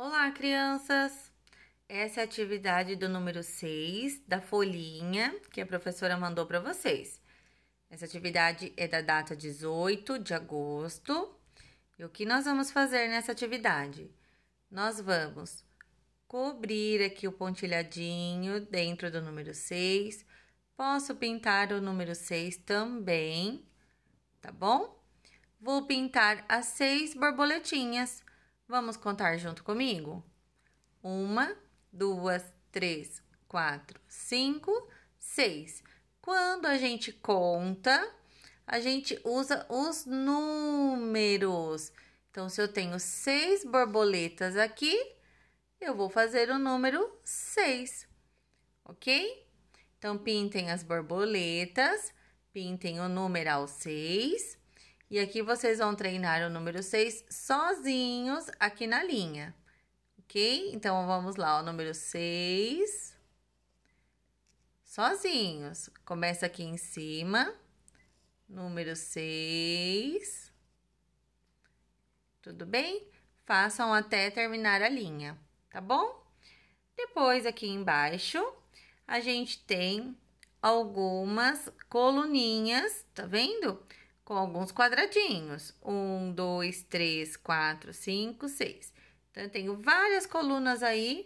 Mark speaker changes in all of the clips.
Speaker 1: Olá, crianças! Essa é a atividade do número 6 da folhinha que a professora mandou para vocês. Essa atividade é da data 18 de agosto. E o que nós vamos fazer nessa atividade? Nós vamos cobrir aqui o pontilhadinho dentro do número 6. Posso pintar o número 6 também, tá bom? Vou pintar as seis borboletinhas. Vamos contar junto comigo? Uma, duas, três, quatro, cinco, seis. Quando a gente conta, a gente usa os números. Então, se eu tenho seis borboletas aqui, eu vou fazer o número seis, ok? Então, pintem as borboletas, pintem o numeral seis e aqui vocês vão treinar o número 6 sozinhos aqui na linha, ok? Então, vamos lá, o número 6, sozinhos. Começa aqui em cima, número 6, tudo bem? Façam até terminar a linha, tá bom? Depois, aqui embaixo, a gente tem algumas coluninhas, tá vendo? Tá vendo? com alguns quadradinhos. Um, dois, três, quatro, cinco, seis. Então, eu tenho várias colunas aí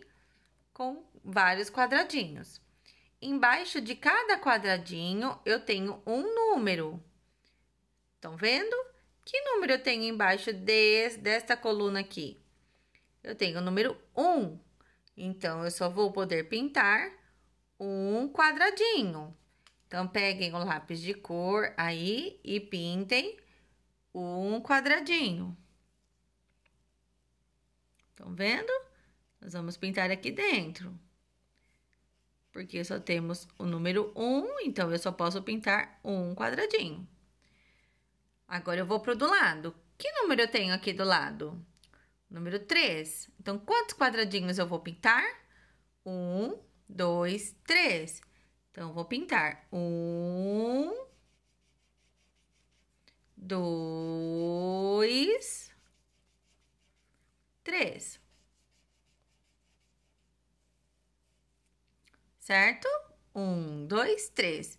Speaker 1: com vários quadradinhos. Embaixo de cada quadradinho, eu tenho um número. Estão vendo? Que número eu tenho embaixo des, desta coluna aqui? Eu tenho o número 1. Então, eu só vou poder pintar um quadradinho. Então, peguem o lápis de cor aí e pintem um quadradinho. Estão vendo? Nós vamos pintar aqui dentro. Porque só temos o número 1, então eu só posso pintar um quadradinho. Agora eu vou pro do lado. Que número eu tenho aqui do lado? Número 3. Então, quantos quadradinhos eu vou pintar? Um, dois, três. Então, vou pintar. Um, dois, três. Certo? Um, dois, três.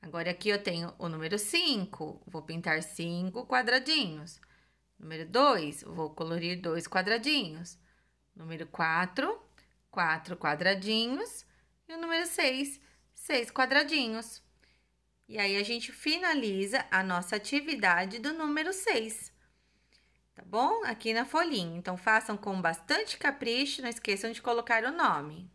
Speaker 1: Agora aqui eu tenho o número cinco, vou pintar cinco quadradinhos. Número dois, vou colorir dois quadradinhos. Número quatro, quatro quadradinhos. E o número seis seis quadradinhos. E aí, a gente finaliza a nossa atividade do número 6, tá bom? Aqui na folhinha. Então, façam com bastante capricho, não esqueçam de colocar o nome.